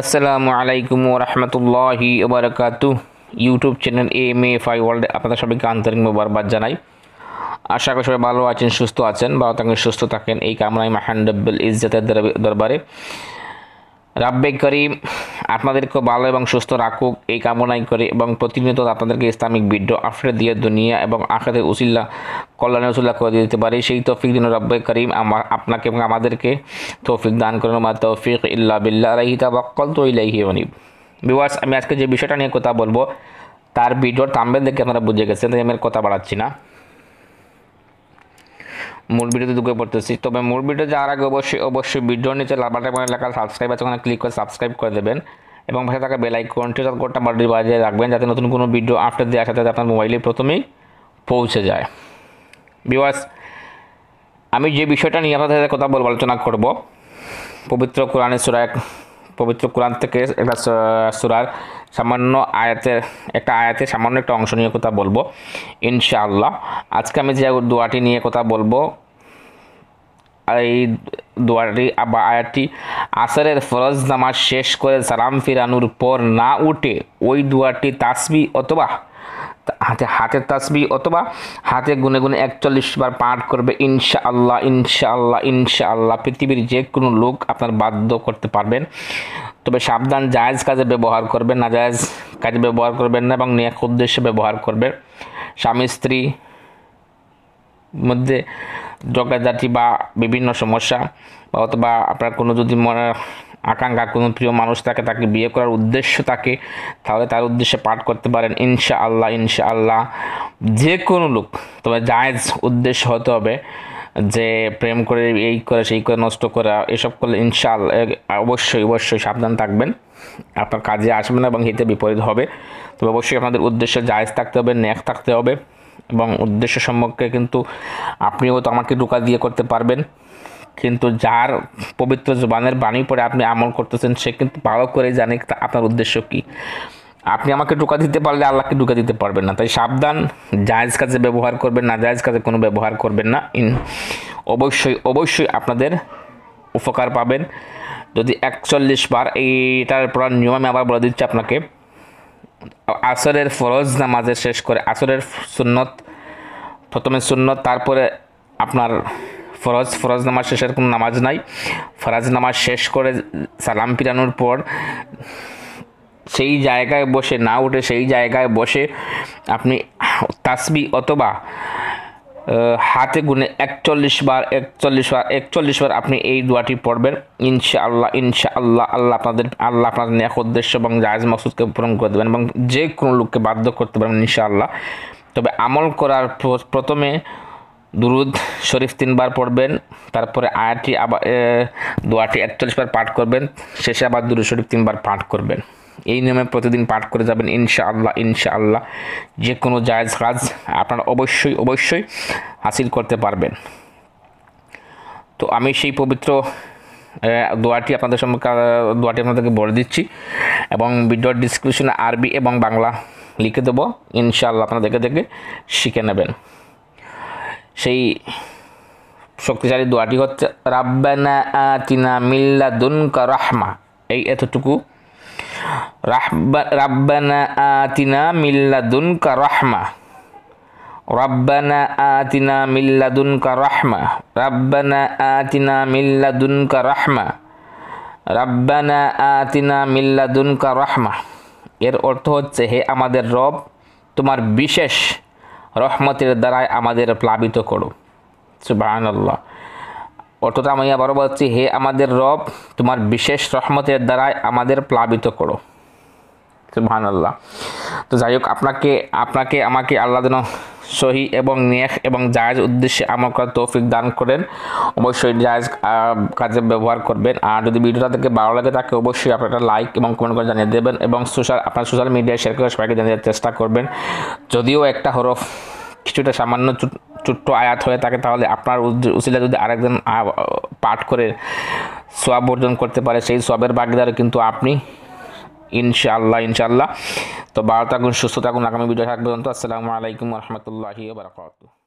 আসসালামু আলাইকুম রহমতুল্লাহি ওবরাকাতু ইউটিউব চ্যানেল এম এ ফাই ওয়ার্ল্ড আপনাদের সবাইকে আন্তরিক মোবারকবাদ জানাই আশা করি সবাই ভালো আছেন সুস্থ আছেন ভালো থাকেন সুস্থ থাকেন এই কামনায় মাহান্ডব্বুল ইজ্জতের দরবারে রাব্বে করিম আপনাদেরকে ভালো এবং সুস্থ রাখুক এই কামনাই করি এবং প্রতিনিয়ত আপনাদেরকে ইসলামিক বিদ্য আফরে দিয়ে দুনিয়া এবং আখাদের উসিল্লা কল্যাণে উসিল্লা করে দিতে পারি সেই তৌফিক দিন রাব্বে করিম আমার আপনাকে এবং আমাদেরকে তৌফিক দান করেন মা তৌফিক ইল্লা বিল্লা রাহিতা তাবাক্কল তো ইলাহি অনিব বিওয়ার্স আমি আজকে যে বিষয়টা নিয়ে কথা বলবো তার ভিডিওর তাম্বেল দেখে আপনারা বুঝে গেছেন তাই আমি কথা বাড়াচ্ছি না মূল ভিডিওতে ঢুকে পড়তেছি তবে মূল ভিডিও যাওয়ার আগে অবশ্যই অবশ্যই ভিডিওর নিচে লাভার লেখা সাবস্ক্রাইব আছে ওখানে ক্লিক করে সাবস্ক্রাইব করে দেবেন এবং পাশে থাকা বেল আইকনটি অর্থাৎ গোটা বাড়ি বাজিয়ে রাখবেন যাতে নতুন কোনো ভিডিও আপডেট দেওয়ার সাথে আপনার মোবাইলে প্রথমেই পৌঁছে যায় বিওয়াস আমি যে বিষয়টা নিয়ে আপনাদের সাথে কথা বলব আলোচনা করব পবিত্র কোরআনের সুরা এক পবিত্র কোরআন থেকে একটা সুরার সামান্য আয়াতের একটা আয়াতে সামান্য একটা অংশ নিয়ে কথা বলবো ইনশাআল্লাহ আজকে আমি যে দোয়াটি নিয়ে কথা বলবো এই দোয়াটি বা আয়াতটি আসরের ফরজ নামাজ শেষ করে সালাম ফিরানোর পর না উঠে ওই দোয়াটি তাসবি অথবা হাতে হাতের তাসবি অথবা হাতে গুনে গুনে একচল্লিশ বার পাঠ করবে ইনশা আল্লাহ ইনশা আল্লাহ ইনশা আল্লাহ পৃথিবীর যে কোনো লোক আপনার বাধ্য করতে পারবেন তবে সাবধান জায়েজ কাজে ব্যবহার করবেন না জায়েজ কাজে ব্যবহার করবেন না এবং নিয়ে উদ্দেশ্যে ব্যবহার করবেন স্বামী স্ত্রী মধ্যে জগাজাতি বা বিভিন্ন সমস্যা অথবা আপনার কোনো যদি মনে আকাঙ্ক্ষা কোনো প্রিয় মানুষ থাকে তাকে বিয়ে করার উদ্দেশ্য থাকে তাহলে তার উদ্দেশ্যে পাঠ করতে পারেন ইনশা আল্লাহ ইনশা আল্লাহ যে কোনো লোক তবে জায়েজ উদ্দেশ্য হতে হবে যে প্রেম করে এই করে সেই করে নষ্ট করা এসব করলে ইনশাল অবশ্যই অবশ্যই সাবধান থাকবেন আপনার কাজে আসবে না এবং হিতে বিপরীত হবে তবে অবশ্যই আপনাদের উদ্দেশ্য জায়েজ থাকতে হবে ন্যাক থাকতে হবে এবং উদ্দেশ্য সম্পর্কে কিন্তু আপনিও তো আমাকে ঢুকা দিয়ে করতে পারবেন কিন্তু যার পবিত্র জবানের বাণী পরে আপনি আমল করতেছেন সে কিন্তু ভালো করে জানে আপনার উদ্দেশ্য কী আপনি আমাকে ঢুকা দিতে পারলে আল্লাহকে ঢুকা দিতে পারবেন না তাই সাবধান জায়েজ কাজে ব্যবহার করবেন না জায়জ কাজে কোনো ব্যবহার করবেন না ইন অবশ্যই অবশ্যই আপনাদের উপকার পাবেন যদি একচল্লিশ বার এইটার পর নিয়ম আমি আবার বলে দিচ্ছি আপনাকে আসরের ফরজ নামাজের শেষ করে আসরের সুন্নত প্রথমে সুন্নত তারপরে আপনার ফরজ ফরজ নামাজ শেষের কোনো নামাজ নাই ফরজ নামাজ শেষ করে সালাম পিরানোর পর সেই জায়গায় বসে না উঠে সেই জায়গায় বসে আপনি তাসবি অথবা হাতে গুনে একচল্লিশ বার একচল্লিশ বার একচল্লিশ বার আপনি এই দোয়াটি পড়বেন ইনশা আল্লাহ ইনশা আল্লাহ আল্লাহ আপনাদের আল্লাহ আপনাদের এক উদ্দেশ্য এবং জায়জ মকসুদকে পূরণ করে দেবেন এবং যে কোনো লোককে বাধ্য করতে পারবেন ইনশা আল্লাহ তবে আমল করার প্রথমে দুরুদ শরীফ তিনবার পড়বেন তারপরে আয়াটি আবার দোয়াটি একচল্লিশবার পাঠ করবেন শেষে আবার দুরুদ শরীফ তিনবার পাঠ করবেন এই নিয়মে প্রতিদিন পাঠ করে যাবেন ইনশাআল্লাহ আল্লাহ যে কোনো জায়জ কাজ আপনারা অবশ্যই অবশ্যই হাসিল করতে পারবেন তো আমি সেই পবিত্র দোয়াটি আপনাদের সম্পর্কে দোয়াটি আপনাদেরকে বলে দিচ্ছি এবং ভিডিও ডিসক্রিপশনে আরবি এবং বাংলা লিখে দেবো ইনশাআল্লাহ আপনাদেরকে দেখে শিখে নেবেন সেই শক্তিশালী দোয়াটি হচ্ছে রাব্বানা আতিনা মিল্লা দুনকা রাহমা এই এতটুকু রাব্বানা আতিনা মিল্লা দুনকা রাহমা ربنا آتنا من لدنك رحمة ربنا آتنا من لدنك رحمة ربنا آتنا من لدنك رحمة এর অর্থ হচ্ছে হে আমাদের রব তোমার বিশেষ রহমতের দ্বারায় আমাদের প্লাবিত করো সুবাহ আল্লাহ আমি আবারও বলছি হে আমাদের রব তোমার বিশেষ রহমতের দ্বারায় আমাদের প্লাবিত করো সুবাহ আল্লাহ তো যাই হোক আপনাকে আপনাকে আমাকে আল্লাহ যেন সহি এবং নেহ এবং জায়জ উদ্দেশ্যে আমাকে তৌফিক দান করেন অবশ্যই জায়জ কাজে ব্যবহার করবেন আর যদি ভিডিওটা থেকে ভালো লাগে তাকে অবশ্যই আপনারা লাইক এবং কমেন্ট করে জানিয়ে দেবেন এবং সোশ্যাল আপনার সোশ্যাল মিডিয়ায় শেয়ার করে সবাইকে জানিয়ে চেষ্টা করবেন যদিও একটা হরফ কিছুটা সামান্য ছোট্ট আয়াত হয়ে থাকে তাহলে আপনার উচিলা যদি আরেকজন পাঠ করে সোয়াব অর্জন করতে পারে সেই সোয়াবের বাগিদারে কিন্তু আপনি ইনশাআল্লাহ ইনশাআল্লাহ তো ভালো থাকুন সুস্থ থাকুন আগামী ভিডিও থাকবে আসসালামু আলাইকুম রহমতুল্লাহি বারকাত